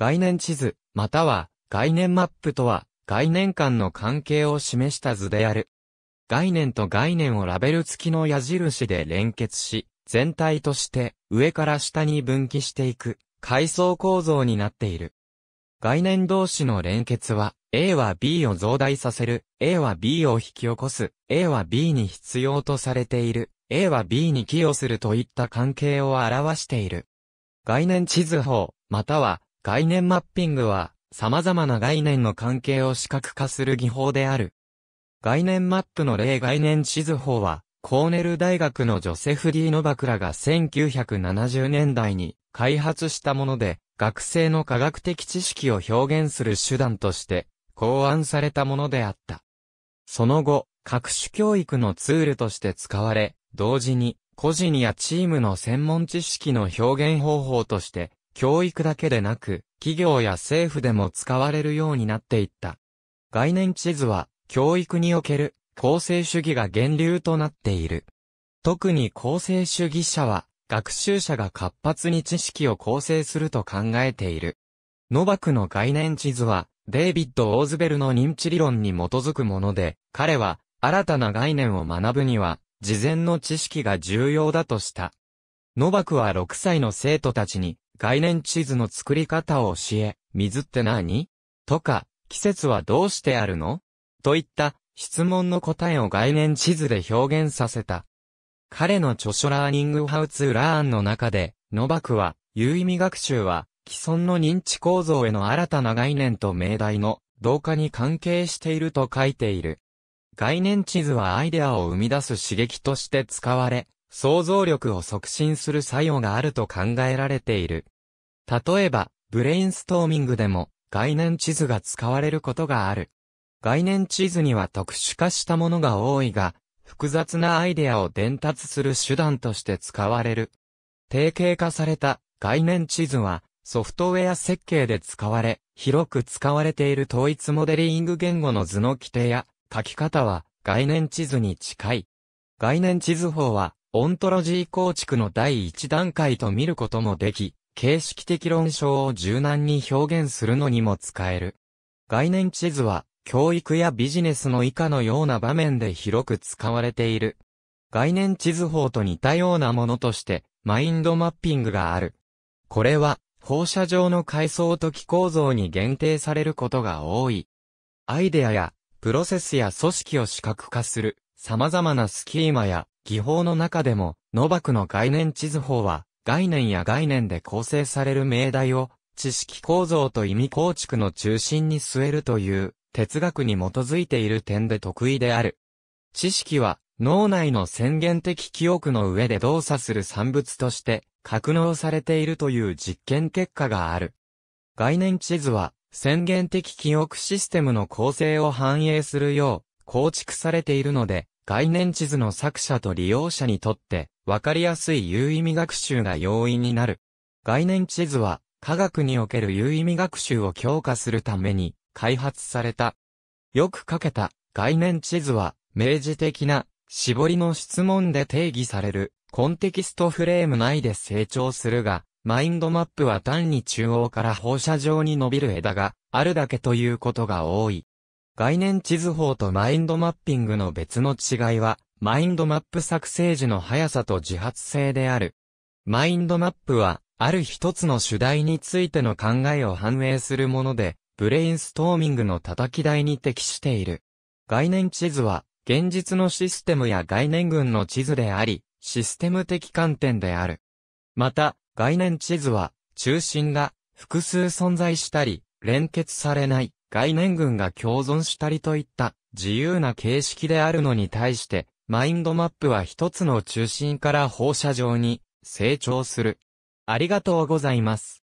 概念地図、または概念マップとは概念間の関係を示した図である。概念と概念をラベル付きの矢印で連結し、全体として上から下に分岐していく階層構造になっている。概念同士の連結は、A は B を増大させる、A は B を引き起こす、A は B に必要とされている、A は B に寄与するといった関係を表している。概念地図法、または概念マッピングは、様々な概念の関係を視覚化する技法である。概念マップの例概念地図法は、コーネル大学のジョセフ・ディーノバクラが1970年代に開発したもので、学生の科学的知識を表現する手段として考案されたものであった。その後、各種教育のツールとして使われ、同時に個人やチームの専門知識の表現方法として教育だけでなく、企業や政府でも使われるようになっていった。概念地図は、教育における、公正主義が源流となっている。特に公正主義者は、学習者が活発に知識を構成すると考えている。ノバクの概念地図は、デイビッド・オーズベルの認知理論に基づくもので、彼は、新たな概念を学ぶには、事前の知識が重要だとした。ノバクは6歳の生徒たちに、概念地図の作り方を教え、水って何とか、季節はどうしてあるのといった質問の答えを概念地図で表現させた。彼の著書ラーニングハウツーラーンの中で、ノバクは、有意味学習は、既存の認知構造への新たな概念と命題の同化に関係していると書いている。概念地図はアイデアを生み出す刺激として使われ、想像力を促進する作用があると考えられている。例えば、ブレインストーミングでも概念地図が使われることがある。概念地図には特殊化したものが多いが、複雑なアイデアを伝達する手段として使われる。定型化された概念地図はソフトウェア設計で使われ、広く使われている統一モデリング言語の図の規定や書き方は概念地図に近い。概念地図法はオントロジー構築の第一段階と見ることもでき、形式的論証を柔軟に表現するのにも使える。概念地図は、教育やビジネスの以下のような場面で広く使われている。概念地図法と似たようなものとして、マインドマッピングがある。これは、放射状の階層と気構造に限定されることが多い。アイデアや、プロセスや組織を視覚化する、様々なスキーマや、技法の中でも、ノバクの概念地図法は、概念や概念で構成される命題を、知識構造と意味構築の中心に据えるという、哲学に基づいている点で得意である。知識は、脳内の宣言的記憶の上で動作する産物として、格納されているという実験結果がある。概念地図は、宣言的記憶システムの構成を反映するよう、構築されているので、概念地図の作者と利用者にとって、わかりやすい有意味学習が容易になる。概念地図は、科学における有意味学習を強化するために、開発された。よく書けた、概念地図は、明示的な、絞りの質問で定義される、コンテキストフレーム内で成長するが、マインドマップは単に中央から放射状に伸びる枝があるだけということが多い。概念地図法とマインドマッピングの別の違いは、マインドマップ作成時の速さと自発性である。マインドマップは、ある一つの主題についての考えを反映するもので、ブレインストーミングの叩き台に適している。概念地図は、現実のシステムや概念群の地図であり、システム的観点である。また、概念地図は、中心が複数存在したり、連結されない、概念群が共存したりといった自由な形式であるのに対して、マインドマップは一つの中心から放射状に成長する。ありがとうございます。